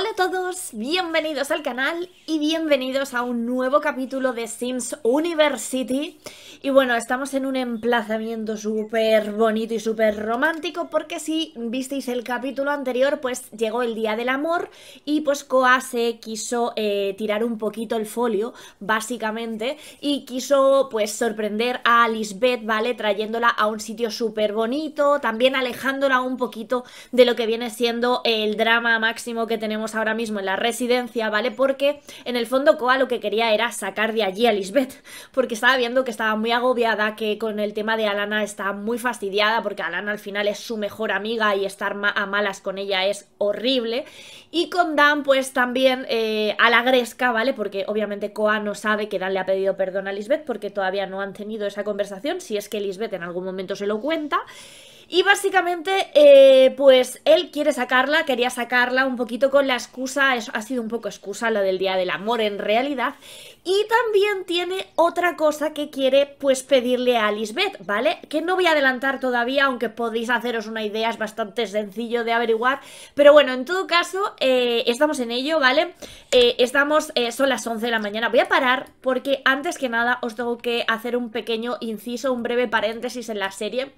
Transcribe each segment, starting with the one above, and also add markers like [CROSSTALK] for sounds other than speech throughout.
Hola a todos, bienvenidos al canal y bienvenidos a un nuevo capítulo de Sims University. Y bueno, estamos en un emplazamiento súper bonito y súper romántico porque si visteis el capítulo anterior, pues llegó el Día del Amor y pues Coase quiso eh, tirar un poquito el folio, básicamente, y quiso pues sorprender a Lisbeth, ¿vale? Trayéndola a un sitio súper bonito, también alejándola un poquito de lo que viene siendo el drama máximo que tenemos ahora mismo en la residencia, ¿vale? Porque en el fondo Koa lo que quería era sacar de allí a Lisbeth, porque estaba viendo que estaba muy agobiada, que con el tema de Alana está muy fastidiada, porque Alana al final es su mejor amiga y estar a malas con ella es horrible. Y con Dan, pues también eh, a la gresca, ¿vale? Porque obviamente Koa no sabe que Dan le ha pedido perdón a Lisbeth, porque todavía no han tenido esa conversación, si es que Lisbeth en algún momento se lo cuenta. Y básicamente, eh, pues él quiere sacarla, quería sacarla un poquito con la excusa, ha sido un poco excusa lo del Día del Amor en realidad. Y también tiene otra cosa que quiere, pues pedirle a Lisbeth, ¿vale? Que no voy a adelantar todavía, aunque podéis haceros una idea, es bastante sencillo de averiguar. Pero bueno, en todo caso, eh, estamos en ello, ¿vale? Eh, estamos, son las 11 de la mañana. Voy a parar porque antes que nada os tengo que hacer un pequeño inciso, un breve paréntesis en la serie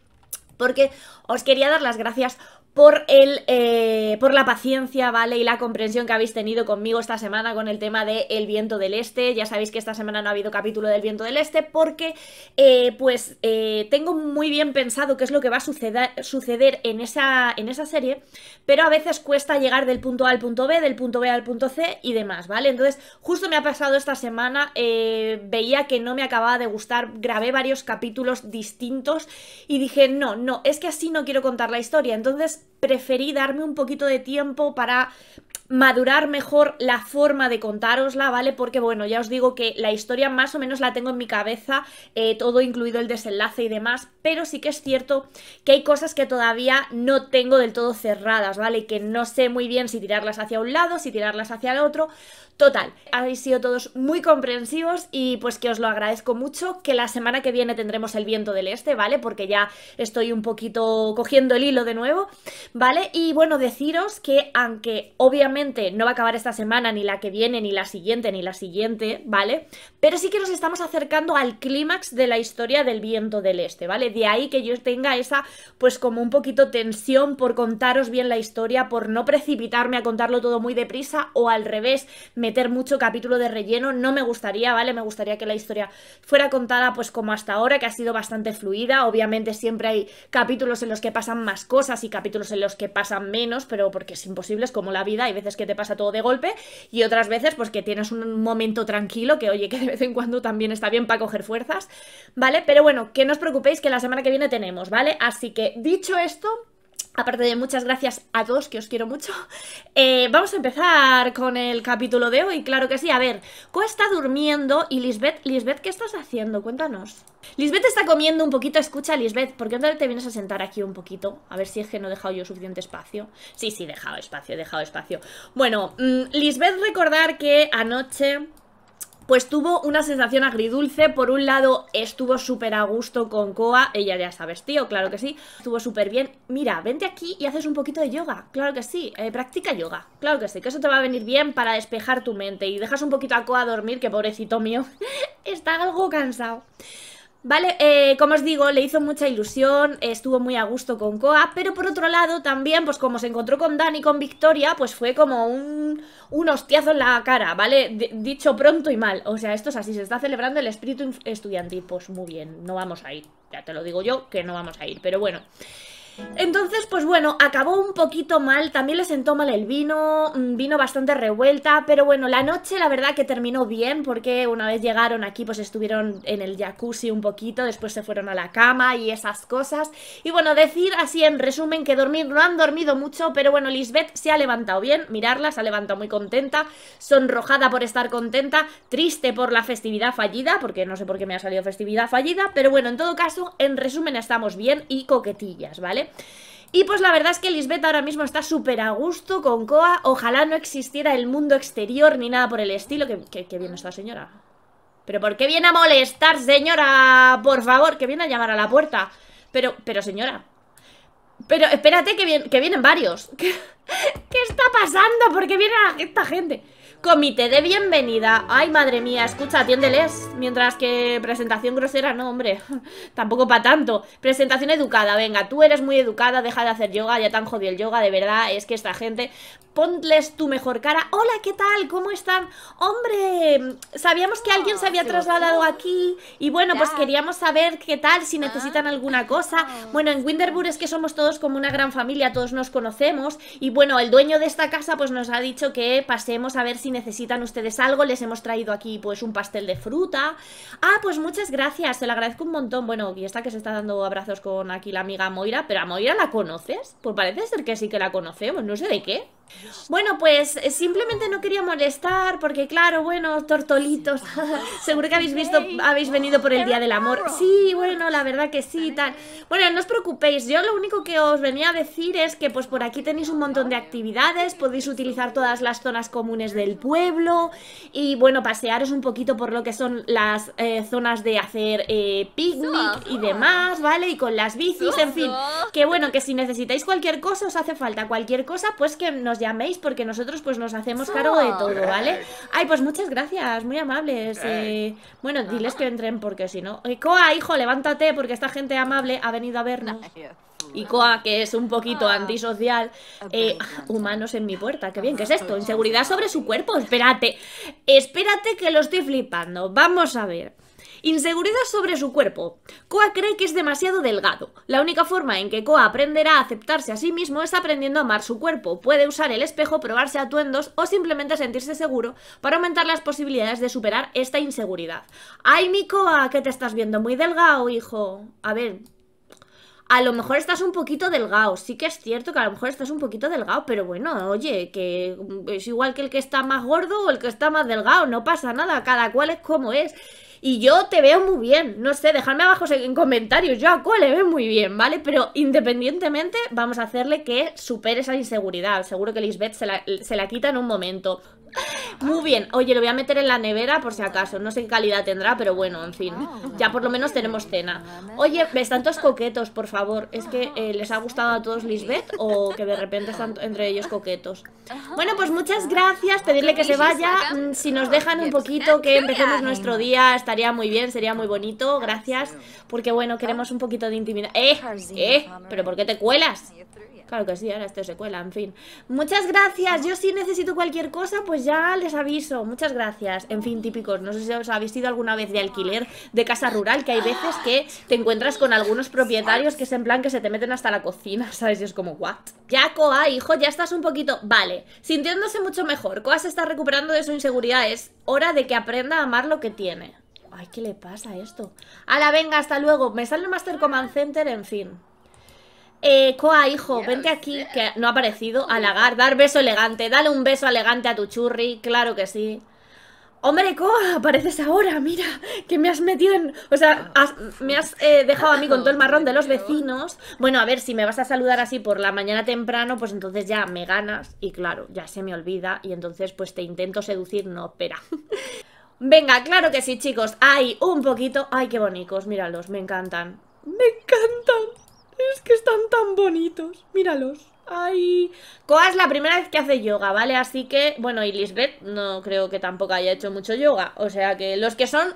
porque os quería dar las gracias por, el, eh, por la paciencia, ¿vale? Y la comprensión que habéis tenido conmigo esta semana con el tema del viento del este. Ya sabéis que esta semana no ha habido capítulo del viento del este porque, eh, pues, eh, tengo muy bien pensado qué es lo que va a suceder, en, esa, en esa serie, pero a veces cuesta llegar del punto A al punto B, del punto B al punto C y demás, ¿vale? Entonces, justo me ha pasado esta semana, veía que no me acababa de gustar, grabé varios capítulos distintos y dije, no, no, es que así no quiero contar la historia. Entonces, preferí darme un poquito de tiempo para madurar mejor la forma de contárosla, ¿vale? Porque bueno, ya os digo que la historia más o menos la tengo en mi cabeza, eh, todo incluido el desenlace y demás, pero sí que es cierto que hay cosas que todavía no tengo del todo cerradas, ¿vale? Que no sé muy bien si tirarlas hacia un lado, si tirarlas hacia el otro. Total, habéis sido todos muy comprensivos y pues que os lo agradezco mucho, que la semana que viene tendremos el viento del este, ¿vale? Porque ya estoy un poquito cogiendo el hilo de nuevo, ¿vale? Y bueno, deciros que aunque obviamente no va a acabar esta semana, ni la que viene, ni la siguiente, ni la siguiente, ¿vale? Pero sí que nos estamos acercando al clímax de la historia del viento del este, ¿vale? De ahí que yo tenga esa, pues como un poquito tensión por contaros bien la historia, por no precipitarme a contarlo todo muy deprisa o al revés, meter mucho capítulo de relleno, no me gustaría, ¿vale? Me gustaría que la historia fuera contada pues como hasta ahora, que ha sido bastante fluida, obviamente siempre hay capítulos en los que pasan más cosas y capítulos en los que pasan menos, pero porque es imposible, es como la vida, hay veces que te pasa todo de golpe y otras veces pues que tienes un momento tranquilo, que oye, que de vez en cuando también está bien para coger fuerzas, ¿vale? Pero bueno, que no os preocupéis que la semana que viene tenemos, ¿vale? Así que dicho esto, Aparte de muchas gracias a todos, que os quiero mucho. Eh, vamos a empezar con el capítulo de hoy, claro que sí. A ver, Co está durmiendo y Lisbeth... Lisbeth, ¿qué estás haciendo? Cuéntanos. Lisbeth está comiendo un poquito. Escucha, Lisbeth, ¿por qué no te vienes a sentar aquí un poquito? A ver si es que no he dejado yo suficiente espacio. Sí, sí, he dejado espacio, he dejado espacio. Bueno, mm, Lisbeth recordar que anoche pues tuvo una sensación agridulce. Por un lado, estuvo súper a gusto con Koa, ella ya sabes, tío, claro que sí. Estuvo súper bien. Mira, vente aquí y haces un poquito de yoga, claro que sí. Eh, practica yoga, claro que sí, que eso te va a venir bien para despejar tu mente. Y dejas un poquito a Koa dormir, que pobrecito mío, [LAUGHS] está algo cansado. Vale, eh, como os digo, le hizo mucha ilusión, estuvo muy a gusto con Koa pero por otro lado también, pues como se encontró con Dani, con Victoria, pues fue como un, un hostiazo en la cara, ¿vale? dicho pronto y mal, o sea, esto es así, se está celebrando el espíritu estudiantil, pues muy bien, no vamos a ir, ya te lo digo yo, que no vamos a ir, pero bueno... Entonces, pues bueno, acabó un poquito mal, también le sentó mal el vino, mm, vino bastante revuelta, pero bueno, la noche la verdad que terminó bien, porque una vez llegaron aquí, pues estuvieron en el jacuzzi un poquito, después se fueron a la cama y esas cosas. Y bueno, decir así en resumen que dormir no han dormido mucho, pero bueno, Lisbeth se ha levantado bien, mirarla, se ha levantado muy contenta, sonrojada por estar contenta, triste por la festividad fallida, porque no sé por qué me ha salido festividad fallida, pero bueno, en todo caso, en resumen estamos bien y coquetillas, ¿vale? Y pues la verdad es que Lisbeth ahora mismo está súper a gusto con Coa. Ojalá no existiera el mundo exterior ni nada por el estilo. Que, viene esta señora. Pero ¿por qué viene a molestar, señora? Por favor, que viene a llamar a la puerta. Pero, pero señora. Pero espérate que, vienen varios. [LAUGHS] ¿Qué, está pasando? ¿Por qué viene esta gente? Comité de bienvenida. Ay, madre mía, escucha, atiéndeles. Mientras que presentación grosera, no, hombre. [LAUGHS] Tampoco para tanto. Presentación educada, venga, tú eres muy educada, deja de hacer yoga, ya tan jodido el yoga, de verdad, es que esta gente. Ponles tu mejor cara. Hola, ¿qué tal? ¿Cómo están? Hombre, sabíamos que alguien se había oh, trasladado aquí y bueno, pues queríamos saber qué tal, si necesitan ah. alguna cosa. Ah. Bueno, en Winterburg es que somos todos como una gran familia, todos nos conocemos y bueno, el dueño de esta casa pues nos ha dicho que pasemos a ver si necesitan ustedes algo, les hemos traído aquí pues un pastel de fruta. Ah, pues muchas gracias, se lo agradezco un montón. Bueno, y está que se está dando abrazos con aquí la amiga Moira, pero a Moira la conoces? Pues parece ser que sí que la conocemos, no sé de qué. Bueno, pues eh, simplemente no quería molestar porque claro, bueno, tortolitos, [LAUGHS] seguro que habéis visto, habéis venido por el Día del Amor. Sí, bueno, la verdad que sí, tal. Bueno, no os preocupéis, yo lo único que os venía a decir es que pues por aquí tenéis un montón de actividades, podéis utilizar todas las zonas comunes del pueblo y bueno, pasearos un poquito por lo que son las eh, zonas de hacer eh, picnic y demás, ¿vale? Y con las bicis, en fin, que bueno, que si necesitáis cualquier cosa, os hace falta cualquier cosa, pues que nos llaméis porque nosotros pues nos hacemos cargo de todo, ¿vale? Ay, pues muchas gracias, muy amables. Eh, bueno, diles que entren porque si no... Ikoa eh, hijo, levántate porque esta gente amable ha venido a vernos. Y que es un poquito ah. antisocial, eh, humanos en mi puerta, qué bien, ¿qué es esto? Inseguridad sobre su cuerpo, espérate, espérate que lo estoy flipando, vamos a ver. Inseguridad sobre su cuerpo. Koa cree que es demasiado delgado. La única forma en que Koa aprenderá a aceptarse a sí mismo es aprendiendo a amar su cuerpo. Puede usar el espejo, probarse atuendos o simplemente sentirse seguro para aumentar las posibilidades de superar esta inseguridad. Ay, mi Koa, que te estás viendo muy delgado, hijo. A ver, a lo mejor estás un poquito delgado. Sí que es cierto que a lo mejor estás un poquito delgado, pero bueno, oye, que mm, es igual que el que está más gordo o el que está más delgado, no pasa nada, cada cual es como es. Y yo te veo muy bien, no sé, dejadme abajo en comentarios, yo a cuál le veo muy bien, ¿vale? Pero independientemente vamos a hacerle que supere esa inseguridad, seguro que Lisbeth se la, se la quita en un momento. Muy bien, oye, lo voy a meter en la nevera por si acaso, no sé qué calidad tendrá, pero bueno, en fin, ya por lo menos tenemos cena. Oye, ves tantos coquetos, por favor, es que eh, les ha gustado a todos Lisbeth o que de repente están entre ellos coquetos. Bueno, pues muchas gracias, pedirle que se vaya, mm, si nos dejan un poquito que empecemos nuestro día, estaría muy bien, sería muy bonito, gracias, porque bueno, queremos un poquito de intimidad. ¡Eh! ¡Eh! ¿Pero por qué te cuelas? Claro que sí, ahora esto secuela, en fin. Muchas gracias, yo si necesito cualquier cosa, pues ya les aviso. Muchas gracias. En fin, típicos, no sé si os habéis ido alguna vez de alquiler de casa rural, que hay veces que te encuentras con algunos propietarios que es en plan que se te meten hasta la cocina, [LAUGHS] ¿sabes? Y es como, ¿what? Ya, Coa, ah, hijo, ya estás un poquito... Vale, sintiéndose mucho mejor. Coa se está recuperando de su inseguridad, es hora de que aprenda a amar lo que tiene. Ay, ¿qué le pasa a esto? Ala, venga, hasta luego. Me sale el Master Command Center, en fin. Eh, Coa, hijo, vente aquí, que no ha aparecido, halagar, dar beso elegante, dale un beso elegante a tu churri, claro que sí. Hombre, Coa, apareces ahora, mira, que me has metido en... O sea, ah. me has eh, dejado a mí con todo el [LAUGHS] marrón de los vecinos. Bueno, a ver, si me vas a saludar así por la mañana temprano, pues entonces ya me ganas y claro, ya se me olvida y entonces pues te intento seducir, no, espera. [LAUGHS] Venga, claro que sí, chicos, hay un poquito... Ay, qué bonitos, míralos, me encantan. Me encantan. Es que están tan bonitos. Míralos. Ay. Coa es la primera vez que hace yoga, ¿vale? Así que, bueno, y Lisbeth no creo que tampoco haya hecho mucho yoga. O sea que los que son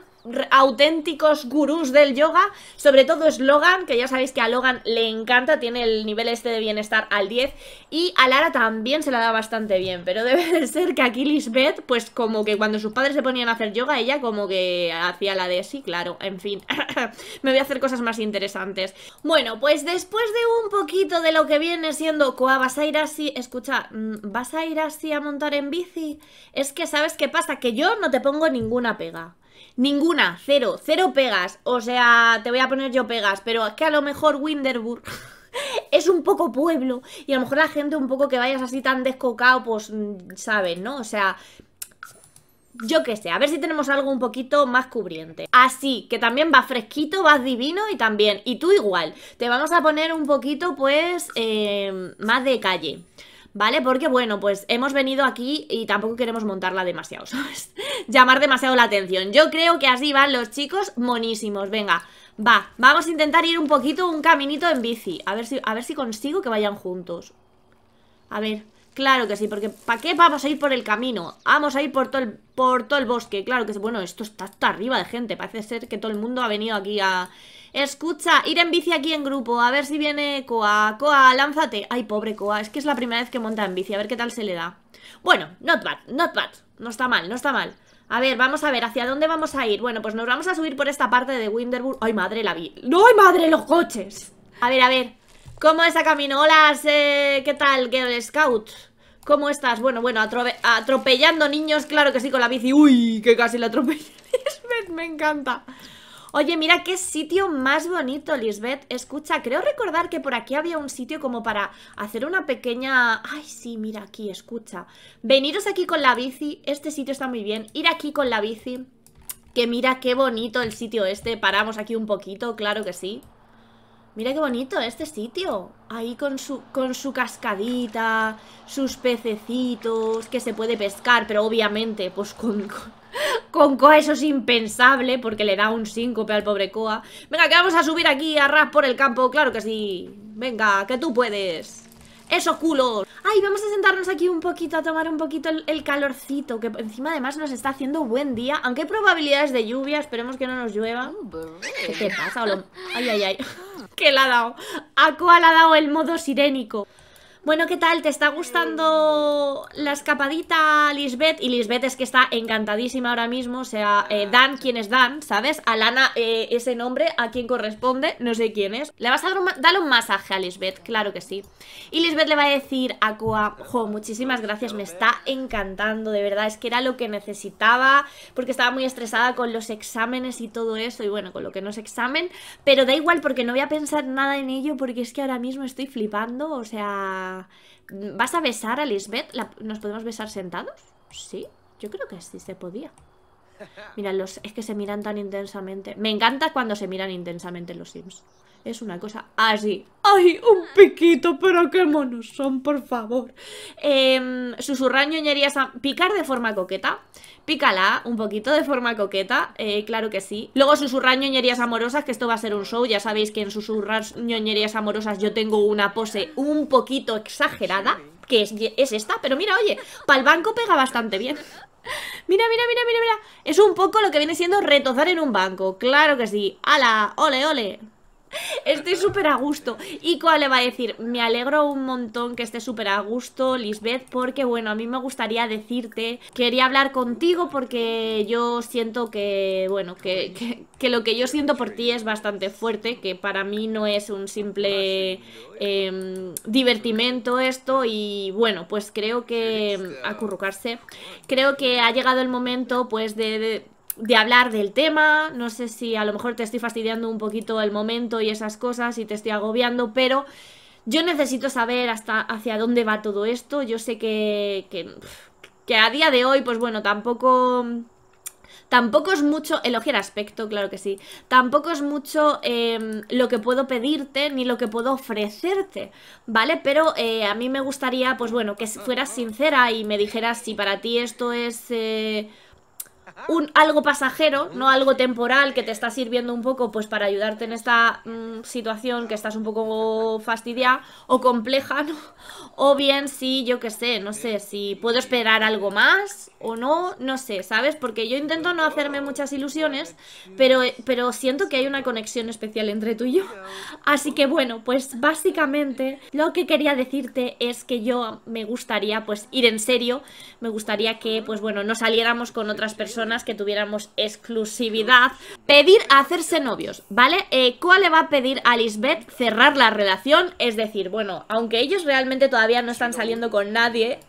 auténticos gurús del yoga, sobre todo es Logan, que ya sabéis que a Logan le encanta, tiene el nivel este de bienestar al 10 y a Lara también se la da bastante bien, pero [LAUGHS] debe de ser que aquí Lisbeth, pues como que cuando sus padres se ponían a hacer yoga, ella como que hacía la de sí, claro, en fin, [LAUGHS] me voy a hacer cosas más interesantes. Bueno, pues después de un poquito de lo que viene siendo Koa, vas a ir así, escucha, vas mm, a ir así a montar en bici, es que sabes qué pasa, que yo no te pongo ninguna pega. Ninguna, cero, cero pegas. O sea, te voy a poner yo pegas, pero es que a lo mejor Winderburg [LAUGHS] es un poco pueblo y a lo mejor la gente un poco que vayas así tan descocado, pues, mm, sabes, ¿no? O sea, yo qué sé, a ver si tenemos algo un poquito más cubriente. Así, que también vas fresquito, vas divino y también, y tú igual, te vamos a poner un poquito pues eh, más de calle. ¿vale? Porque bueno, pues hemos venido aquí y tampoco queremos montarla demasiado, [LAUGHS] ¿sabes? Llamar demasiado la atención. Yo creo que así van los chicos monísimos, venga. Va, vamos a intentar ir un poquito, un caminito en bici A ver si, a ver si consigo que vayan juntos A ver, claro que sí Porque ¿para qué vamos a ir por el camino? Vamos a ir por todo el, por todo el bosque Claro que sí, bueno, esto está hasta arriba de gente Parece ser que todo el mundo ha venido aquí a Escucha, ir en bici aquí en grupo, a ver si viene Coa. Coa, lánzate. Ay, pobre Coa, es que es la primera vez que monta en bici, a ver qué tal se le da. Bueno, not bad, not bad. No está mal, no está mal. A ver, vamos a ver, ¿hacia dónde vamos a ir? Bueno, pues nos vamos a subir por esta parte de Winterburg. ¡Ay, madre, la vi! ¡No, ¡Ay, madre, los coches! A ver, a ver, ¿cómo es a camino? Hola, ¿qué tal, Girl Scout? ¿Cómo estás? Bueno, bueno, atropellando niños, claro que sí, con la bici. ¡Uy, que casi la atropellé! [LAUGHS] Me, me encanta. Oye, mira qué sitio más bonito, Lisbeth. Escucha, creo recordar que por aquí había un sitio como para hacer una pequeña... Ay, sí, mira aquí, escucha. Veniros aquí con la bici, este sitio está muy bien. Ir aquí con la bici, que mira qué bonito el sitio este. Paramos aquí un poquito, claro que sí. Mira qué bonito este sitio. Ahí con su, con su cascadita, sus pececitos, que se puede pescar, pero obviamente, pues con con Coa eso es impensable porque le da un síncope al pobre Coa. Venga, que vamos a subir aquí a ras por el campo, claro que sí. Venga, que tú puedes. ¡Eso, culo! ¡Ay, vamos a sentarnos aquí un poquito, a tomar un poquito el, calorcito! Que encima además nos está haciendo buen día. Aunque hay probabilidades de lluvia, esperemos que no nos llueva. ¿Qué te pasa? ay, ay! [LAUGHS] ¿Qué le ha dado? A Coa le ha dado el modo sirénico. Bueno, ¿qué tal? ¿Te está gustando la escapadita, Lisbeth? Y Lisbeth es que está encantadísima ahora mismo. O sea, eh, Dan, ¿quién es Dan? ¿Sabes? Alana, eh, ese nombre, ¿a quién corresponde? No sé quién es. Le vas a dar un, masaje a Lisbeth, claro que sí. Y Lisbeth le va a decir a Coa, jo, muchísimas gracias, me está encantando, de verdad. Es que era lo que necesitaba, porque estaba muy estresada con los exámenes y todo eso. Y bueno, con lo que no es examen. Pero da igual, porque no voy a pensar nada en ello, porque es que ahora mismo estoy flipando. O sea... ¿Vas a besar a Lisbeth? ¿Nos podemos besar sentados? Sí, yo creo que sí se podía. Mira, los... es que se miran tan intensamente. Me encanta cuando se miran intensamente los Sims es una cosa así. ¡Ay, un piquito! ¡Pero qué monos son, por favor! Eh, em, ñoñerías a... Picar de forma coqueta. Pícala un poquito de forma coqueta, eh, claro que sí. Luego susurrar ñoñerías amorosas, que esto va a ser un show. Ya sabéis que en susurrar ñoñerías amorosas yo tengo una pose un poquito exagerada, que es, es esta. Pero mira, oye, para el banco pega bastante bien. Mira, mira, mira, mira, mira. Es un poco lo que viene siendo retozar en un banco. Claro que sí. ¡Hala! ¡Ole, ole! Estoy súper a gusto. Y cuál le va a decir, me alegro un montón que esté súper a gusto, Lisbeth, porque bueno, a mí me gustaría decirte, quería hablar contigo porque yo siento que, bueno, que, lo que yo siento por ti es bastante fuerte, que para mí no es un simple em, divertimento esto y bueno, pues creo que em, acurrucarse, creo que ha llegado el momento pues de de hablar del tema, no sé si a lo mejor te estoy fastidiando un poquito el momento y esas cosas y te estoy agobiando, pero yo necesito saber hasta hacia dónde va todo esto, yo sé que, que, a día de hoy, pues bueno, tampoco... Tampoco es mucho, elogiar aspecto, claro que sí, tampoco es mucho em, lo que puedo pedirte ni lo que puedo ofrecerte, ¿vale? Pero eh, a mí me gustaría, pues bueno, que fueras sincera y me dijeras si para ti esto es... Eh, un, algo pasajero, no algo temporal que te está sirviendo un poco pues para ayudarte en esta mm, situación que estás un poco fastidiada o compleja, ¿no? O bien si yo qué sé, no sé, si puedo esperar algo más o no, no sé, ¿sabes? Porque yo intento no hacerme muchas ilusiones, pero, pero siento que hay una conexión especial entre tú y yo. Así que bueno, pues básicamente lo que quería decirte es que yo me gustaría pues ir en serio, me gustaría que pues bueno, no saliéramos con otras personas que tuviéramos exclusividad, pedir hacerse novios, ¿vale? ¿cuál eh, le va a pedir a Lisbeth cerrar la relación, es decir, bueno, aunque ellos realmente todavía no están saliendo con nadie,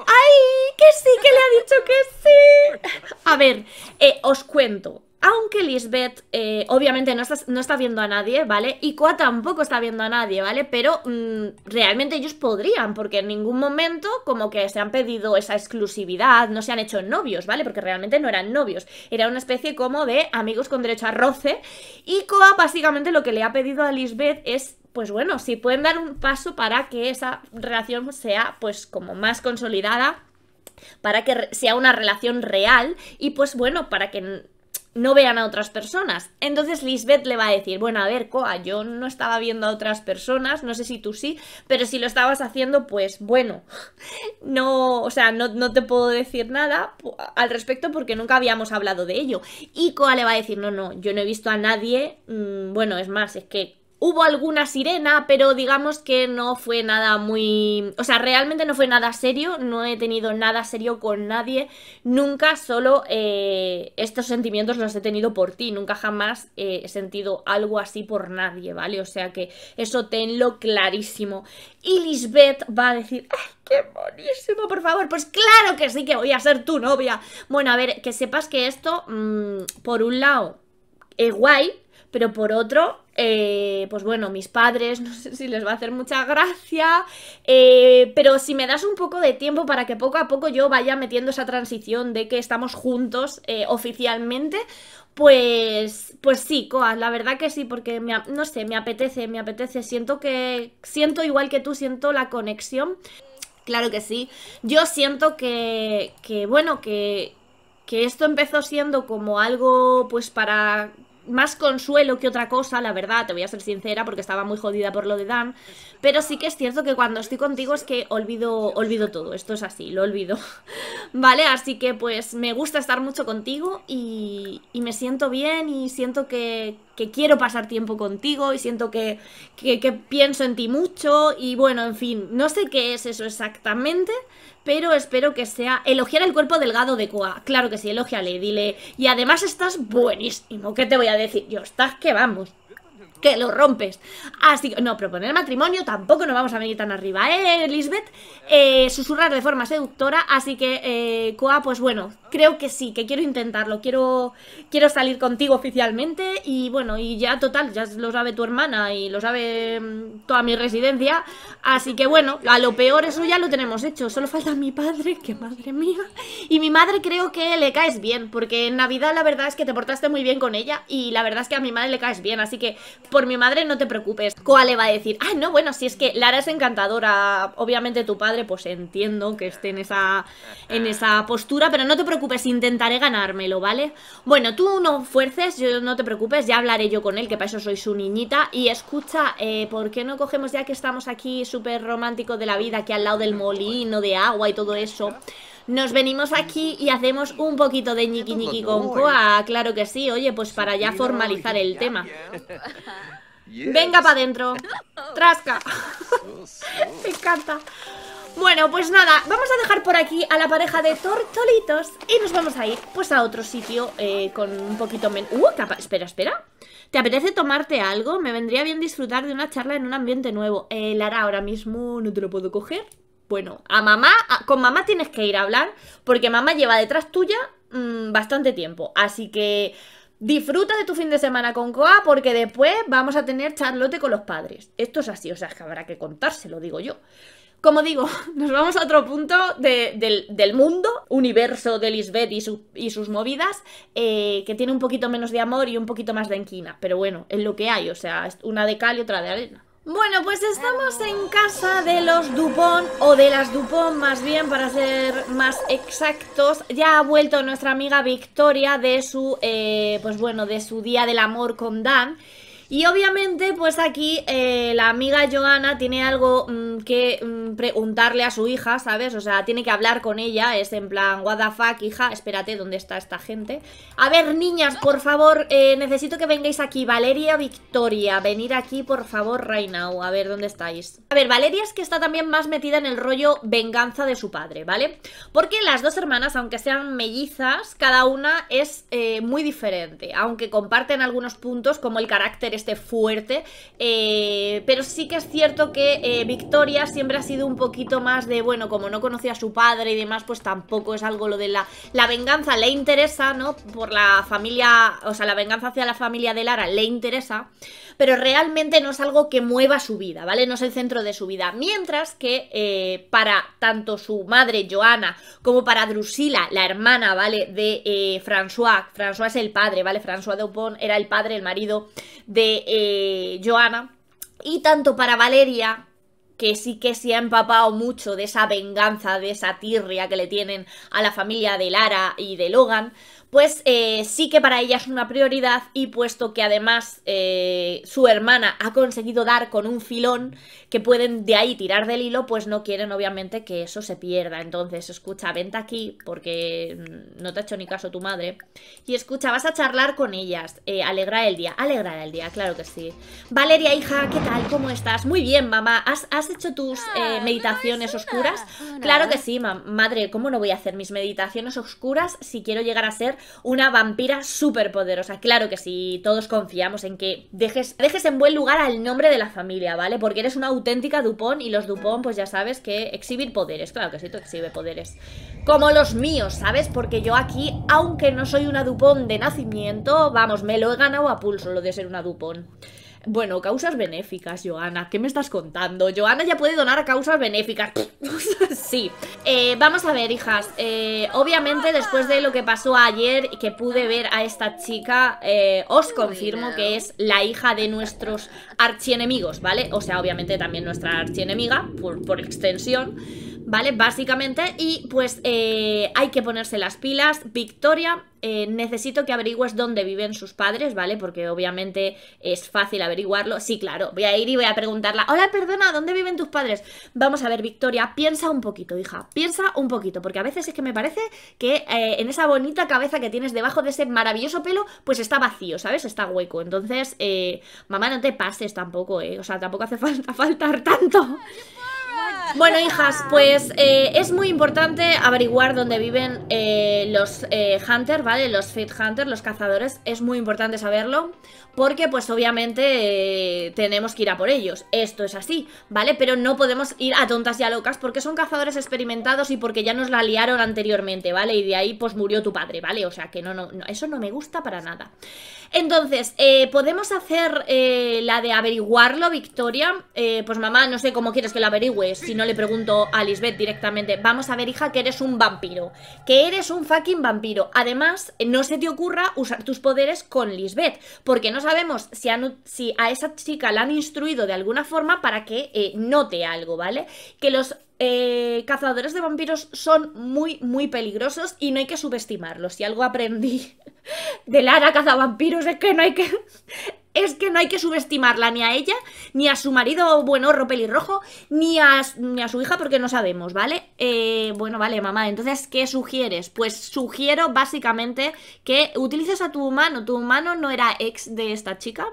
¡Ay! ¡Que sí! ¡Que le ha dicho que sí! A ver, eh, os cuento. Aunque Lisbeth eh, obviamente no está, viendo a nadie, ¿vale? Y Koa tampoco está viendo a nadie, ¿vale? Pero mm, realmente ellos podrían, porque en ningún momento como que se han pedido esa exclusividad, no se han hecho novios, ¿vale? Porque realmente no eran novios, era una especie como de amigos con derecho a roce. Y Koa básicamente lo que le ha pedido a Lisbeth es pues bueno, si pueden dar un paso para que esa relación sea pues como más consolidada, para que sea una relación real y pues bueno, para que no vean a otras personas. Entonces Lisbeth le va a decir, bueno, a ver, Koa. yo no estaba viendo a otras personas, no sé si tú sí, pero si lo estabas haciendo, pues bueno, [LAUGHS] no, o sea, no, te puedo decir nada al respecto porque nunca habíamos hablado de ello. Y Coa le va a decir, no, no, yo no he visto a nadie, mm, bueno, es más, es que Hubo alguna sirena, pero digamos que no fue nada muy... O sea, realmente no fue nada serio, no he tenido nada serio con nadie, nunca solo eh, estos sentimientos los he tenido por ti, nunca jamás eh, he sentido algo así por nadie, ¿vale? O sea que eso tenlo clarísimo. Y Lisbeth va a decir, qué buenísimo, por favor! Pues claro que sí que voy a ser tu novia. Bueno, a ver, que sepas que esto, mm, por un lado, es eh, guay, pero por otro eh, pues bueno, mis padres, [LAUGHS] no sé si les va a hacer mucha gracia, eh, pero si me das un poco de tiempo para que poco a poco yo vaya metiendo esa transición de que estamos juntos eh, oficialmente, pues, pues sí, Coas, la verdad que sí, porque no sé, me apetece, me apetece, siento que, siento igual que tú, siento la conexión. Claro que sí. Yo siento que, que bueno, que, que esto empezó siendo como algo pues para más consuelo que otra cosa, la verdad, te voy a ser sincera, porque estaba muy jodida por lo de Dan. Pero sí que es cierto que cuando estoy contigo es que olvido, olvido todo, esto es así, lo olvido. [LAUGHS] ¿Vale? Así que pues me gusta estar mucho contigo y, y me siento bien y siento que, que quiero pasar tiempo contigo y siento que, que, pienso en ti mucho y bueno, en fin, no sé qué es eso exactamente, pero espero que sea elogiar el cuerpo delgado de Koa. Claro que sí, elogiale, dile, y además estás buenísimo, ¿qué te voy a decir? Yo, estás que vamos que lo rompes. Así que, no, proponer matrimonio tampoco nos vamos a venir tan arriba, ¿eh, Lisbeth? Eh, susurrar de forma seductora, así que, eh, Coa, pues bueno, creo que sí, que quiero intentarlo, quiero, quiero salir contigo oficialmente y bueno, y ya total, ya lo sabe tu hermana y lo sabe mm, toda mi residencia, así que bueno, a lo peor eso ya lo tenemos hecho, solo falta mi padre, que madre mía, y mi madre creo que le caes bien, porque en Navidad la verdad es que te portaste muy bien con ella y la verdad es que a mi madre le caes bien, así que por mi madre no te preocupes. le va a decir, ah, no, bueno, si es que Lara es encantadora, obviamente tu padre, pues entiendo que esté en esa, en esa postura, pero no te preocupes, intentaré ganármelo, ¿vale? Bueno, tú no fuerces, yo no te preocupes, ya hablaré yo con él, que para eso soy su niñita. Y escucha, eh, ¿por qué no cogemos ya que estamos aquí súper romántico de la vida, aquí al lado del molino de agua y todo eso? nos venimos aquí y hacemos un poquito de ñiqui ñiqui con Koa, ¿eh? Claro que sí, oye, pues para ya formalizar el tema. [LAUGHS] Venga para adentro. [LAUGHS] Trasca. [LAUGHS] Me encanta. Bueno, pues nada, vamos a dejar por aquí a la pareja de tortolitos y nos vamos a ir pues a otro sitio eh, con un poquito menos... ¡Uh! Espera, espera. ¿Te apetece tomarte algo? Me vendría bien disfrutar de una charla en un ambiente nuevo. Eh, Lara, ahora mismo no te lo puedo coger. Bueno, a mamá, con mamá tienes que ir a hablar porque mamá lleva detrás tuya mm, bastante tiempo. Así que disfruta de tu fin de semana con Coa porque después vamos a tener charlote con los padres. Esto es así, o sea, es que habrá que contárselo, digo yo. Como digo, [LAUGHS] nos vamos a otro punto del, mundo, universo de Lisbeth y, sus movidas, eh, que tiene un poquito menos de amor y un poquito más de enquina. Pero bueno, es lo que hay, o sea, es una de cal y otra de arena. Bueno, pues estamos en casa de los Dupont, o de las Dupont más bien, para ser más exactos. Ya ha vuelto nuestra amiga Victoria de su, eh, pues bueno, de su día del amor con Dan. Y obviamente, pues aquí eh, la amiga Joana tiene algo mm, que mm, preguntarle a su hija, ¿sabes? O sea, tiene que hablar con ella, es en plan, what the fuck, hija, espérate, ¿dónde está esta gente? A ver, niñas, por favor, eh, necesito que vengáis aquí, Valeria, Victoria, venir aquí, por favor, right now, a ver, ¿dónde estáis? A ver, Valeria es que está también más metida en el rollo venganza de su padre, ¿vale? Porque las dos hermanas, aunque sean mellizas, cada una es eh, muy diferente, aunque comparten algunos puntos como el carácter este fuerte, eh, pero sí que es cierto que eh, Victoria siempre ha sido un poquito más de, bueno, como no conocía a su padre y demás, pues tampoco es algo lo de la, la venganza, le interesa, ¿no? Por la familia, o sea, la venganza hacia la familia de Lara le interesa, pero realmente no es algo que mueva su vida, ¿vale? No es el centro de su vida. Mientras que eh, para tanto su madre, Joana, como para Drusila, la hermana, ¿vale? De François, François es el padre, ¿vale? François Dupont era el padre, el marido de eh, Joana. Y tanto para Valeria, que sí que se ha empapado mucho de esa venganza, de esa tirria que le tienen a la familia de Lara y de Logan, pues eh, sí que para ella es una prioridad y puesto que además eh, su hermana ha conseguido dar con un filón que pueden de ahí tirar del hilo, pues no quieren obviamente que eso se pierda. Entonces, escucha, vente aquí porque mm, no te ha hecho ni caso tu madre. Y escucha, vas a charlar con ellas. Eh, alegra el día, alegra el día, claro que sí. Valeria, hija, ¿qué tal? ¿Cómo estás? Muy bien, mamá. ¿Has, hecho tus ah, meditaciones oscuras? Claro que sí, madre. ¿Cómo no voy a hacer mis meditaciones oscuras si quiero llegar a ser una vampira súper poderosa. Claro que sí, todos confiamos en que dejes, dejes en buen lugar al nombre de la familia, ¿vale? Porque eres una auténtica Dupont y los Dupont, pues ya sabes que exhibir poderes. Claro que sí, tú exhibe poderes. Como los míos, ¿sabes? Porque yo aquí, aunque no soy una Dupont de nacimiento, vamos, me lo he ganado a pulso lo de ser una Dupont. Bueno, causas benéficas, Joana. ¿Qué me estás contando? Joana ya puede donar a causas benéficas. [LAUGHS] sí. Eh, vamos a ver, hijas. Eh, obviamente, después de lo que pasó ayer y que pude ver a esta chica, eh, os confirmo que es la hija de nuestros archienemigos, ¿vale? O sea, obviamente también nuestra archienemiga, por extensión. ¿vale? Básicamente, y pues eh, hay que ponerse las pilas. Victoria, eh, necesito que averigües dónde viven sus padres, ¿vale? Porque obviamente es fácil averiguarlo. Sí, claro, voy a ir y voy a preguntarla, hola, perdona, ¿dónde viven tus padres? Vamos a ver, Victoria, piensa un poquito, hija, piensa un poquito, porque a veces es que me parece que eh, en esa bonita cabeza que tienes debajo de ese maravilloso pelo, pues está vacío, ¿sabes? Está hueco. Entonces, mamá, no te pases tampoco, ¿eh? O sea, tampoco hace falta [LAUGHS] faltar tanto. Bueno, hijas, pues eh, es muy importante averiguar dónde viven eh, los eh, hunters, ¿vale? Los fit hunters, los cazadores. Es muy importante saberlo porque, pues, obviamente tenemos que ir a por ellos. Esto es así, ¿vale? Pero no podemos ir a tontas y a locas porque son cazadores experimentados y porque ya nos la liaron anteriormente, ¿vale? Y de ahí, pues, murió tu padre, ¿vale? O sea, que no, no, no eso no me gusta para nada. Entonces, eh, podemos hacer eh, la de averiguarlo, Victoria. Eh, pues mamá, no sé cómo quieres que lo averigües, si no le pregunto a Lisbeth directamente. Vamos a ver, hija, que eres un vampiro. Que eres un fucking vampiro. Además, no se te ocurra usar tus poderes con Lisbeth, porque no sabemos si a esa chica la han instruido de alguna forma para que note algo, ¿vale? Que los eh, cazadores de vampiros son muy, muy peligrosos y no hay que subestimarlos. Si algo aprendí [LAUGHS] de Lara cazavampiros es que no hay que... [LAUGHS] Es que no hay que subestimarla ni a ella, ni a su marido bueno pelirrojo, ni a, ni a su hija porque no sabemos, ¿vale? Eh, bueno, vale, mamá, entonces, ¿qué sugieres? Pues sugiero básicamente que utilices a tu humano. Tu humano no era ex de esta chica,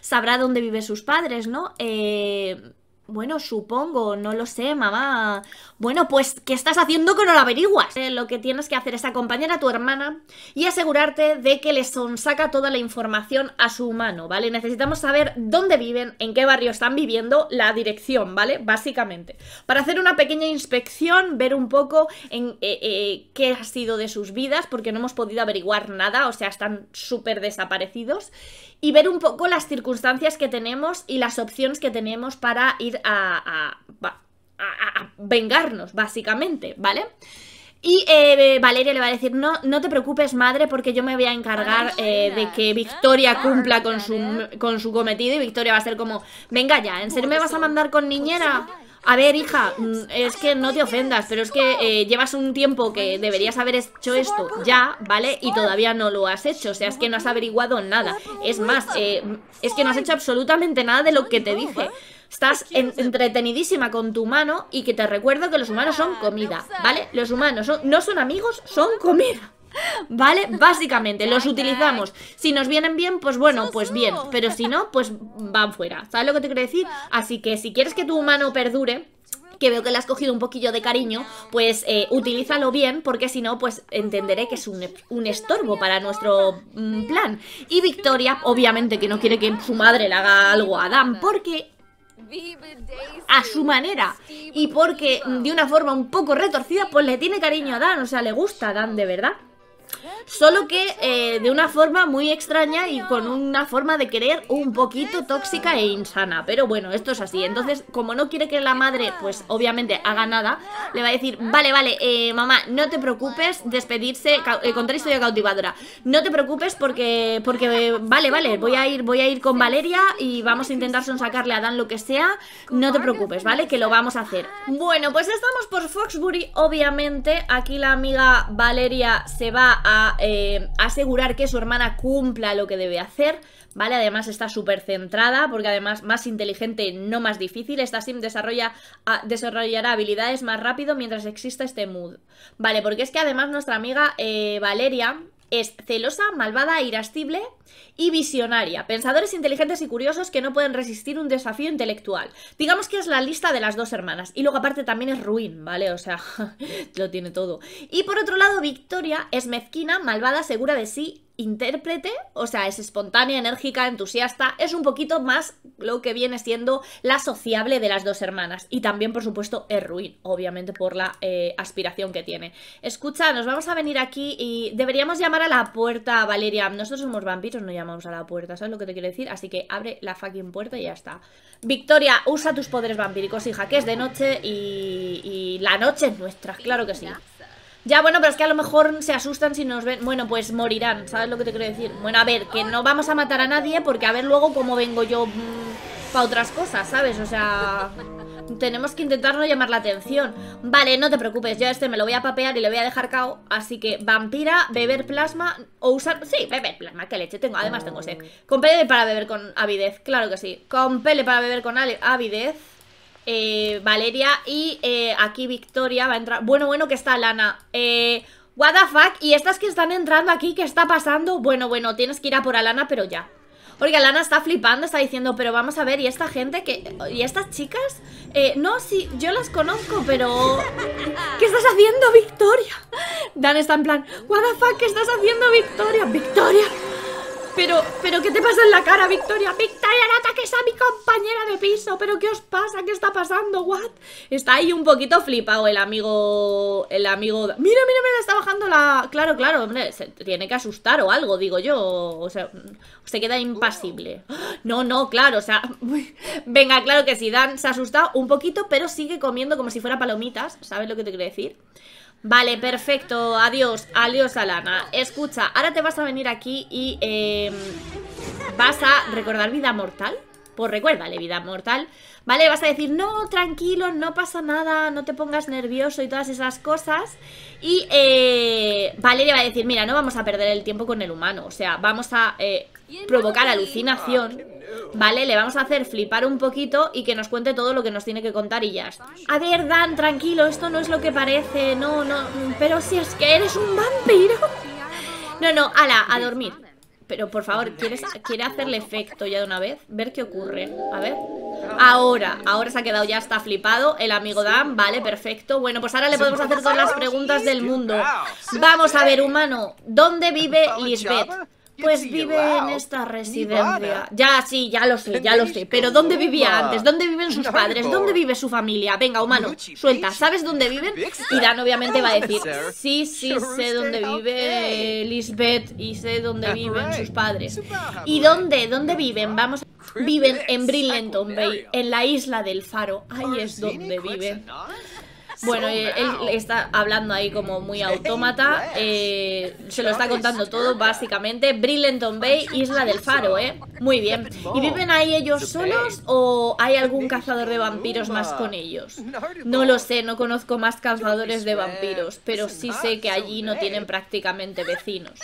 sabrá dónde viven sus padres, ¿no? Eh bueno, supongo, no lo sé, mamá. Bueno, pues, ¿qué estás haciendo que no lo averiguas? Eh, lo que tienes que hacer es acompañar a tu hermana y asegurarte de que le saca toda la información a su humano, ¿vale? Necesitamos saber dónde viven, en qué barrio están viviendo, la dirección, ¿vale? Básicamente. Para hacer una pequeña inspección, ver un poco en eh, eh, qué ha sido de sus vidas, porque no hemos podido averiguar nada, o sea, están súper desaparecidos y ver un poco las circunstancias que tenemos y las opciones que tenemos para ir a, vengarnos, básicamente, ¿vale? Y eh, Valeria le va a decir, no, no te preocupes madre porque yo me voy a encargar eh, de que Victoria cumpla con su, con su cometido y Victoria va a ser como, venga ya, ¿en serio me vas a mandar con niñera? A ver, hija, mm, es que no te ofendas, pero es que eh, llevas un tiempo que deberías haber hecho esto ya, ¿vale? Y todavía no lo has hecho, o sea, es que no has averiguado nada. Es más, eh, es que no has hecho absolutamente nada de lo que te dije. Estás entretenidísima con tu mano y que te recuerdo que los humanos son comida, ¿vale? Los humanos no son amigos, son comida. ¿Vale? [LAUGHS] Básicamente, los utilizamos. Si nos vienen bien, pues bueno, pues bien. Pero si no, pues van fuera. ¿Sabes lo que te quiero decir? Así que si quieres que tu humano perdure, que veo que le has cogido un poquillo de cariño, pues eh, utilízalo bien, porque si no, pues entenderé que es un, estorbo para nuestro mm, plan. Y Victoria, obviamente que no quiere que su madre le haga algo a Dan porque a su manera y porque de una forma un poco retorcida pues le tiene cariño a Dan, o sea, le gusta a Dan de verdad Solo que eh, de una forma muy extraña y con una forma de querer un poquito tóxica e insana. Pero bueno, esto es así. Entonces, como no quiere que la madre, pues obviamente haga nada, le va a decir, vale, vale, eh, mamá, no te preocupes, despedirse, eh, Contra contar historia cautivadora. No te preocupes porque, porque vale, vale, voy a ir, voy a ir con Valeria y vamos a intentar sonsacarle a Dan lo que sea. No te preocupes, ¿vale? Que lo vamos a hacer. Bueno, pues estamos por Foxbury, obviamente. Aquí la amiga Valeria se va a eh, asegurar que su hermana cumpla lo que debe hacer, ¿vale? Además está súper centrada, porque además más inteligente, no más difícil. Esta sim desarrolla, ah, desarrollará habilidades más rápido mientras exista este mood. Vale, porque es que además nuestra amiga eh, Valeria es celosa, malvada, irascible y visionaria. Pensadores inteligentes y curiosos que no pueden resistir un desafío intelectual. Digamos que es la lista de las dos hermanas. Y luego aparte también es ruin, ¿vale? O sea, [LAUGHS] lo tiene todo. Y por otro lado, Victoria es mezquina, malvada, segura de sí, intérprete, o sea, es espontánea, enérgica, entusiasta, es un poquito más lo que viene siendo la sociable de las dos hermanas. Y también, por supuesto, es ruin, obviamente por la eh, aspiración que tiene. Escucha, nos vamos a venir aquí y deberíamos llamar a la puerta, Valeria. Nosotros somos vampiros, no llamamos a la puerta, ¿sabes lo que te quiero decir? Así que abre la fucking puerta y ya está. Victoria, usa tus poderes vampíricos, hija, que es de noche y, y la noche es nuestra, claro que sí. Ya, bueno, pero es que a lo mejor se asustan si nos ven. Bueno, pues morirán, ¿sabes lo que te quiero decir? Bueno, a ver, que no vamos a matar a nadie porque a ver luego cómo vengo yo mm, para otras cosas, ¿sabes? O sea, tenemos que intentar llamar la atención. Vale, no te preocupes, yo este me lo voy a papear y le voy a dejar cao. Así que vampira, beber plasma o usar... Sí, beber plasma, que leche tengo. Además tengo sed. Con pele para beber con avidez, claro que sí. Con pele para beber con avidez. Eh, Valeria y eh, aquí Victoria va a entrar. Bueno, bueno que está Lana. Eh, what the fuck, y estas que están entrando aquí, ¿qué está pasando? Bueno, bueno, tienes que ir a por Alana, pero ya. Porque Alana está flipando, está diciendo, pero vamos a ver, ¿y esta gente que... ¿Y estas chicas? Eh, no, sí, yo las conozco, pero... ¿Qué estás haciendo, Victoria? Dan está en plan, what the fuck, ¿qué estás haciendo, Victoria? Victoria, pero, pero, ¿qué te pasa en la cara, Victoria? Victoria, que ataques a mi compañera de piso. ¿Pero qué os pasa? ¿Qué está pasando? ¿What? Está ahí un poquito flipado el amigo... El amigo... Mira, mira, mira, está bajando la... Claro, claro, hombre, se tiene que asustar o algo, digo yo. O sea, se queda impasible. No, no, claro, o sea... Venga, claro que sí, Dan se asusta un poquito, pero sigue comiendo como si fuera palomitas. ¿Sabes lo que te quiero decir? Vale, perfecto, adiós, adiós Alana Escucha, ahora te vas a venir aquí y eh, vas a recordar vida mortal Pues recuérdale vida mortal Vale, vas a decir, no, tranquilo, no pasa nada, no te pongas nervioso y todas esas cosas Y eh, Valeria va a decir, mira, no vamos a perder el tiempo con el humano O sea, vamos a eh, provocar alucinación, ¿vale? Le vamos a hacer flipar un poquito y que nos cuente todo lo que nos tiene que contar y ya A ver, Dan, tranquilo, esto no es lo que parece, no, no, pero si es que eres un vampiro. No, no, ala, a dormir. Pero por favor, ¿quieres, ¿quiere hacerle efecto ya de una vez? Ver qué ocurre. A ver. Ahora, ahora se ha quedado ya está flipado el amigo Dan. Vale, perfecto. Bueno, pues ahora le podemos hacer todas las preguntas del mundo. Vamos a ver, humano, ¿dónde vive Lisbeth? Pues vive en esta residencia. Ya, sí, ya lo sé, ya lo sé. Pero ¿dónde vivía antes? ¿Dónde viven sus padres? ¿Dónde vive su familia? Venga, humano, suelta. ¿Sabes dónde viven? Y Dan obviamente va a decir, sí, sí, sé dónde vive Lisbeth y sé dónde viven sus padres. ¿Y dónde? ¿Dónde viven? Vamos Viven en Brillenton Bay, en la isla del faro. Ahí es donde viven. Bueno, eh, él está hablando ahí como muy autómata. Eh, se lo está contando todo, básicamente. Brillenton Bay, Isla del Faro, ¿eh? Muy bien. ¿Y viven ahí ellos solos o hay algún cazador de vampiros más con ellos? No lo sé, no conozco más cazadores de vampiros, pero sí sé que allí no eh. tienen prácticamente vecinos.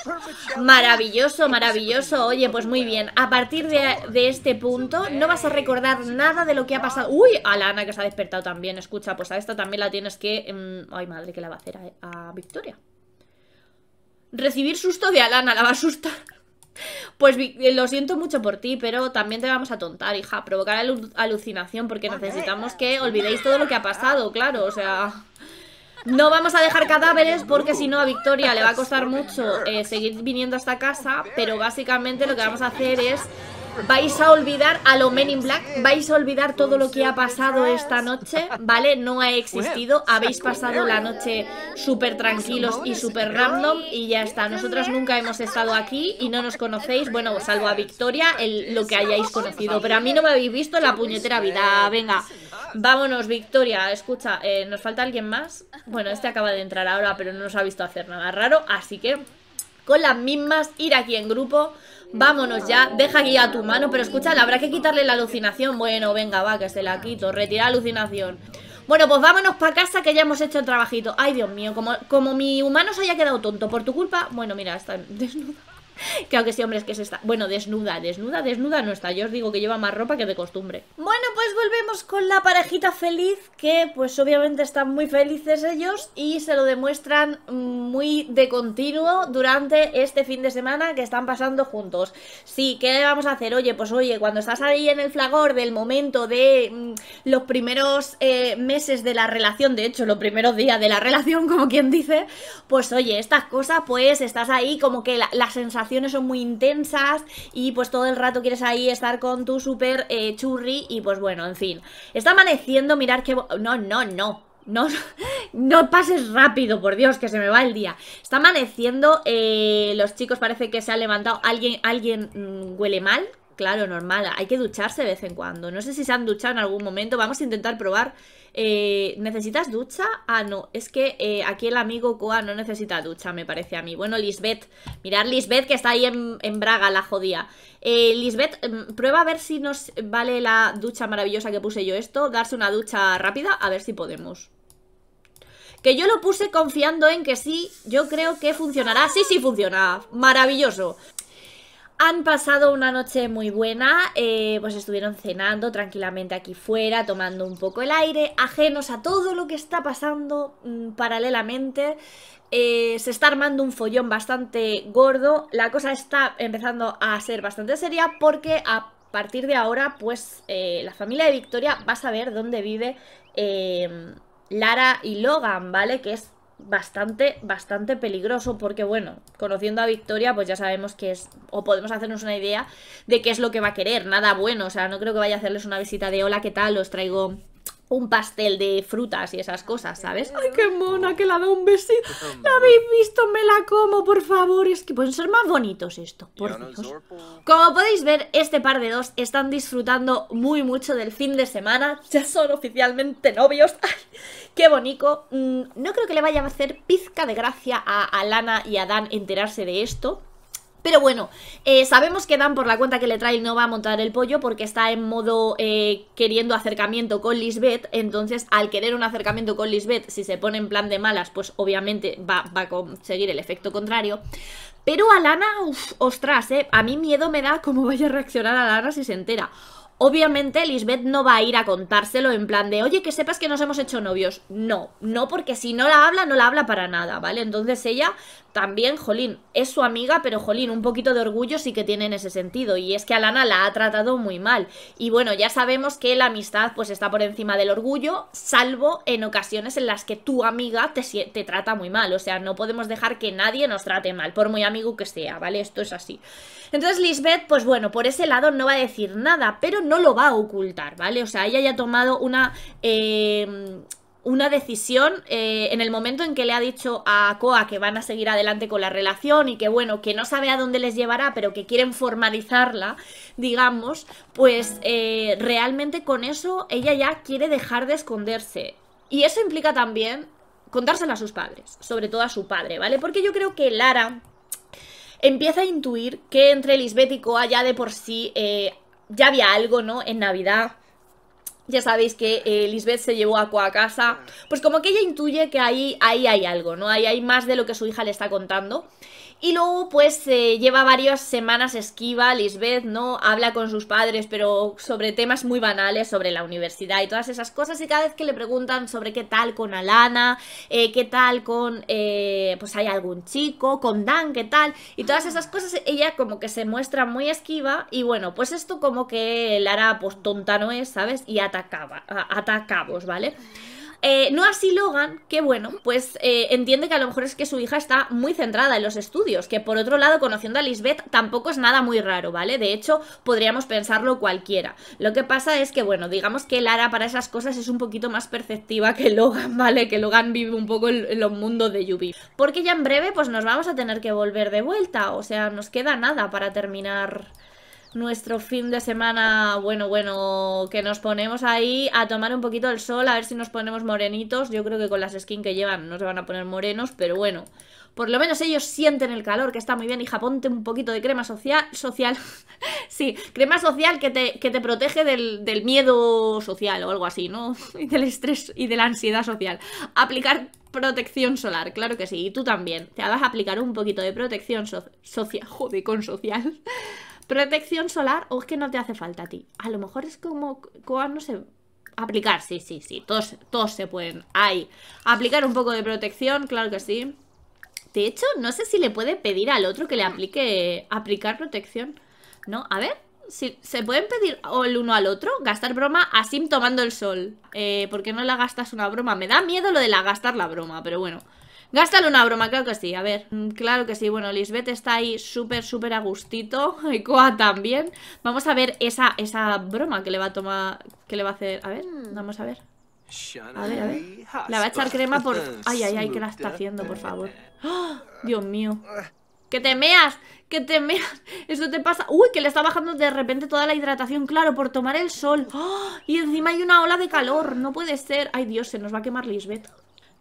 Maravilloso, maravilloso. Oye, pues muy bien. A partir de, este punto no vas a recordar nada de lo que ha pasado. Uy, a Ana que se ha despertado también. Escucha, pues a esta también la tiene es que... Em, ay, madre, que la va a hacer eh, a, Victoria. Recibir susto de Alana, la va a asustar. Pues eh, lo siento mucho por ti, pero también te vamos a tontar, hija. Provocar alucinación porque necesitamos que olvidéis todo lo que ha pasado, claro. O sea, no vamos a dejar cadáveres porque si no a Victoria le va a costar mucho eh, seguir viniendo a esta casa. Pero básicamente lo que vamos a hacer es vais a olvidar a lo Men in Black, vais a olvidar todo lo que ha pasado esta noche, ¿vale? No ha existido, habéis pasado la noche súper tranquilos y súper random y ya está. Nosotros nunca hemos estado aquí y no nos conocéis, bueno, salvo a Victoria, lo que hayáis conocido, pero a mí no me habéis visto en la puñetera vida, venga. Vámonos, Victoria, escucha, eh, ¿nos falta alguien más? Bueno, este acaba de entrar ahora, pero no nos ha visto hacer nada raro, así que con las mismas, ir aquí en grupo. Vámonos ya, deja aquí a tu mano, pero escúchala, habrá que quitarle la alucinación. Bueno, venga, va, que se la quito, retira alucinación. Bueno, pues vámonos para casa que ya hemos hecho el trabajito. Ay, Dios mío, como, como mi humano se haya quedado tonto por tu culpa. Bueno, mira, está desnudo [LAUGHS] que que sí, hombre, es que se está. Bueno, desnuda, desnuda, desnuda no está. Yo os digo que lleva más ropa que de costumbre. Bueno, pues volvemos con la parejita feliz, que pues obviamente están muy felices ellos y se lo demuestran mm, muy de continuo durante este fin de semana que están pasando juntos. Sí, ¿qué vamos a hacer? Oye, pues oye, cuando estás ahí en el flagor del momento de mm, los primeros eh, meses de la relación, de hecho, los primeros días de la relación, como quien dice, pues oye, estas cosas, pues estás ahí como que la sensación son muy intensas y pues todo el rato quieres ahí estar con tu super eh, churri y pues bueno, en fin. Está amaneciendo, mirar que... No, no, no. No, [LAUGHS] no, pases rápido, por Dios, que se me va el día. Está amaneciendo, eh, los chicos parece que se han levantado, alguien, alguien mm, huele mal, Claro, normal, hay que ducharse de vez en cuando. No sé si se han duchado en algún momento, vamos a intentar probar. Eh, ¿Necesitas ducha? Ah, no, es que eh, aquí el amigo Koa no necesita ducha, me parece a mí. Bueno, Lisbeth, mirad Lisbeth que está ahí en, Braga, la jodía. Eh, Lisbeth, mm, prueba a ver si nos vale la ducha maravillosa que puse yo esto, darse una ducha rápida, a ver si podemos. Que yo lo puse confiando en que sí, yo creo que funcionará. Sí, sí funciona. Maravilloso. Han pasado una noche muy buena, eh, pues estuvieron cenando tranquilamente aquí fuera, tomando un poco el aire, ajenos a todo lo que está pasando mm, paralelamente. Eh, se está armando un follón bastante gordo, la cosa está empezando a ser bastante seria porque a partir de ahora, pues eh, la familia de Victoria va a saber dónde vive Lara y Logan, ¿vale? Que es bastante, bastante peligroso porque bueno, conociendo a Victoria pues ya sabemos que es, o podemos hacernos una idea de qué es lo que va a querer, nada bueno, o sea, no creo que vaya a hacerles una visita de hola, ¿qué tal? Os traigo un pastel de frutas y esas ah, cosas, ¿sabes? ¡Ay, qué mona oh. que la da un besito! ¿La habéis visto? ¡Me la como, por favor! Es que pueden ser más bonitos esto, por Dios. Como podéis ver, este par de dos están disfrutando muy mucho del fin de semana. Ya son oficialmente novios. [LAUGHS] ¡Ay, qué bonito! Mm, no creo que le vaya a hacer pizca de gracia a Alana y a Dan enterarse de esto. Pero bueno, eh, sabemos que Dan por la cuenta que le trae no va a montar el pollo porque está en modo eh, queriendo acercamiento con Lisbeth, entonces al querer un acercamiento con Lisbeth, si se pone en plan de malas, pues obviamente va, a conseguir el efecto contrario. Pero Alana, uf, ostras, eh, a mí miedo me da cómo vaya a reaccionar Alana si se entera. Obviamente Lisbeth no va a ir a contárselo en plan de, oye, que sepas que nos hemos hecho novios. No, no, porque si no la habla, no la habla para nada, ¿vale? Entonces ella también, Jolín, es su amiga, pero Jolín, un poquito de orgullo sí que tiene en ese sentido. Y es que Alana la ha tratado muy mal. Y bueno, ya sabemos que la amistad pues está por encima del orgullo, salvo en ocasiones en las que tu amiga te, te trata muy mal. O sea, no podemos dejar que nadie nos trate mal, por muy amigo que sea, ¿vale? Esto es así. Entonces Lisbeth, pues bueno, por ese lado no va a decir nada, pero no lo va a ocultar, ¿vale? O sea, ella ya ha tomado una... Eh, una decisión eh, en el momento en que le ha dicho a Koa que van a seguir adelante con la relación y que bueno, que no sabe a dónde les llevará, pero que quieren formalizarla, digamos, pues eh, realmente con eso ella ya quiere dejar de esconderse. Y eso implica también contárselo a sus padres, sobre todo a su padre, ¿vale? Porque yo creo que Lara empieza a intuir que entre Lisbeth y Coa, ya de por sí eh, ya había algo, ¿no? En Navidad ya sabéis que eh, Lisbeth se llevó a Coa a casa. Ah. Pues como que ella intuye que ahí, ahí hay algo, ¿no? Ahí hay más de lo que su hija le está contando. Y luego, pues, eh, lleva varias semanas esquiva, Lisbeth, ¿no? Habla con sus padres, pero sobre temas muy banales, sobre la universidad y todas esas cosas. Y cada vez que le preguntan sobre qué tal con Alana, eh, qué tal con, eh, pues, hay algún chico, con Dan, qué tal, y todas esas cosas, ella como que se muestra muy esquiva. Y bueno, pues esto como que Lara, pues, tonta no es, ¿sabes? Y atacaba, atacabos, ¿vale? Eh, no así Logan, que bueno, pues eh, entiende que a lo mejor es que su hija está muy centrada en los estudios, que por otro lado, conociendo a Lisbeth, tampoco es nada muy raro, ¿vale? De hecho, podríamos pensarlo cualquiera. Lo que pasa es que, bueno, digamos que Lara para esas cosas es un poquito más perceptiva que Logan, [LAUGHS] ¿vale? Que Logan vive un poco en, en los mundos de Yubi. Porque ya en breve, pues nos vamos a tener que volver de vuelta, o sea, nos queda nada para terminar nuestro fin de semana, bueno, bueno, que nos ponemos ahí a tomar un poquito del sol, a ver si nos ponemos morenitos. Yo creo que con las skins que llevan no se van a poner morenos, pero bueno. Por lo menos ellos sienten el calor, que está muy bien, hija, ponte un poquito de crema social, social, [LAUGHS] sí, crema social que te, te protege del, del miedo social o algo así, ¿no? [LAUGHS] Y del estrés y de la ansiedad social. Aplicar protección solar, claro que sí, y tú también. Te vas a aplicar un poquito de protección social, joder, con social. Protección solar, o es que no te hace falta a ti. A lo mejor es como, no sé, aplicar, sí, sí, sí, todos, todos se pueden. Hay, aplicar un poco de protección, claro que sí. De hecho, no sé si le puede pedir al otro que le aplique, aplicar protección. No, a ver, si se pueden pedir el uno al otro, gastar broma así tomando el sol. Eh, porque no la gastas una broma? Me da miedo lo de la gastar la broma, pero bueno. Gástale una broma, claro que sí, a ver, mm, claro que sí, bueno, Lisbeth está ahí súper, súper a gustito, [LAUGHS] y también. Vamos a ver esa, esa broma que le va a tomar, que le va a hacer, a ver, mm. vamos a ver. A ver, a ver. La va a echar crema por... Ay, ay, ay, que la está haciendo, por favor. ¡Ah! Dios mío. Ah. ¡Que te meas! ¡Que te meas! Eso te pasa... ¡Uy! Que le está bajando de repente toda la hidratación, claro, por tomar el sol. ¡Ah! Y encima hay una ola de calor. No puede ser. ¡Ay, Dios! Se nos va a quemar Lisbeth.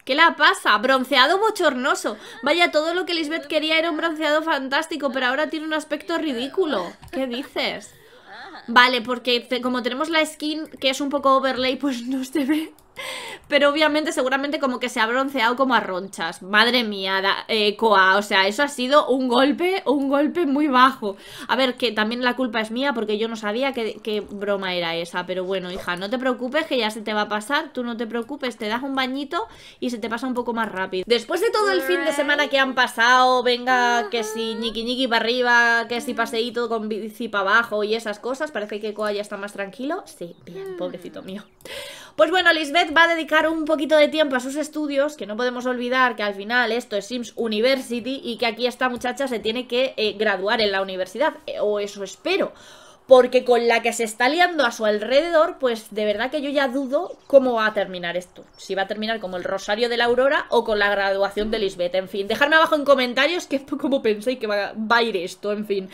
¿Qué la pasa? Bronceado bochornoso. Vaya, todo lo que Lisbeth quería era un bronceado fantástico, pero ahora tiene un aspecto ridículo. ¿Qué dices? Vale, porque como tenemos la skin que es un poco overlay, pues no se ve. Pero obviamente, seguramente como que se ha bronceado como a ronchas. Madre mía, Coa. Eh, o sea, eso ha sido un golpe, un golpe muy bajo. A ver, que también la culpa es mía porque yo no sabía qué, broma era esa. Pero bueno, hija, no te preocupes que ya se te va a pasar. Tú no te preocupes, te das un bañito y se te pasa un poco más rápido. Después de todo el fin de semana que han pasado, venga, que si ñiqui ñiqui para arriba, que si paseíto con bici para abajo y esas cosas, parece que Coa ya está más tranquilo. Sí, bien, pobrecito mío. Pues bueno, Lisbeth va a dedicar un poquito de tiempo a sus estudios, que no podemos olvidar que al final esto es Sims University y que aquí esta muchacha se tiene que eh, graduar en la universidad, eh, o eso espero porque con la que se está liando a su alrededor, pues de verdad que yo ya dudo cómo va a terminar esto. Si va a terminar como el Rosario de la Aurora o con la graduación de Lisbeth, en fin. Dejadme abajo en comentarios que cómo pensáis que va, a ir esto, en fin.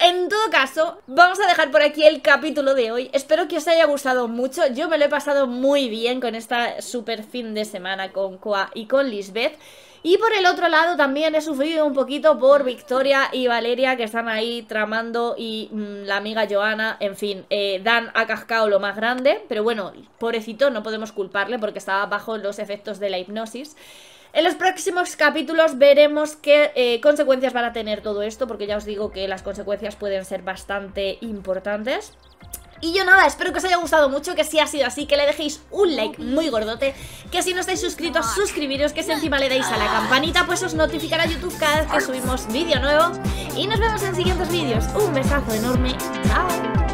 En todo caso, vamos a dejar por aquí el capítulo de hoy. Espero que os haya gustado mucho. Yo me lo he pasado muy bien con esta super fin de semana con Koa y con Lisbeth. Y por el otro lado también he sufrido un poquito por Victoria y Valeria que están ahí tramando y mm, la amiga Joana, en fin, eh, Dan ha cascado lo más grande, pero bueno, pobrecito, no podemos culparle porque estaba bajo los efectos de la hipnosis. En los próximos capítulos veremos qué eh, consecuencias van a tener todo esto, porque ya os digo que las consecuencias pueden ser bastante importantes. Y yo nada, espero que os haya gustado mucho, que si ha sido así, que le dejéis un like muy gordote, que si no estáis suscritos, suscribiros, que si encima le dais a la campanita, pues os notificará YouTube cada vez que subimos vídeo nuevo. Y nos vemos en siguientes vídeos. Un besazo enorme. Chao.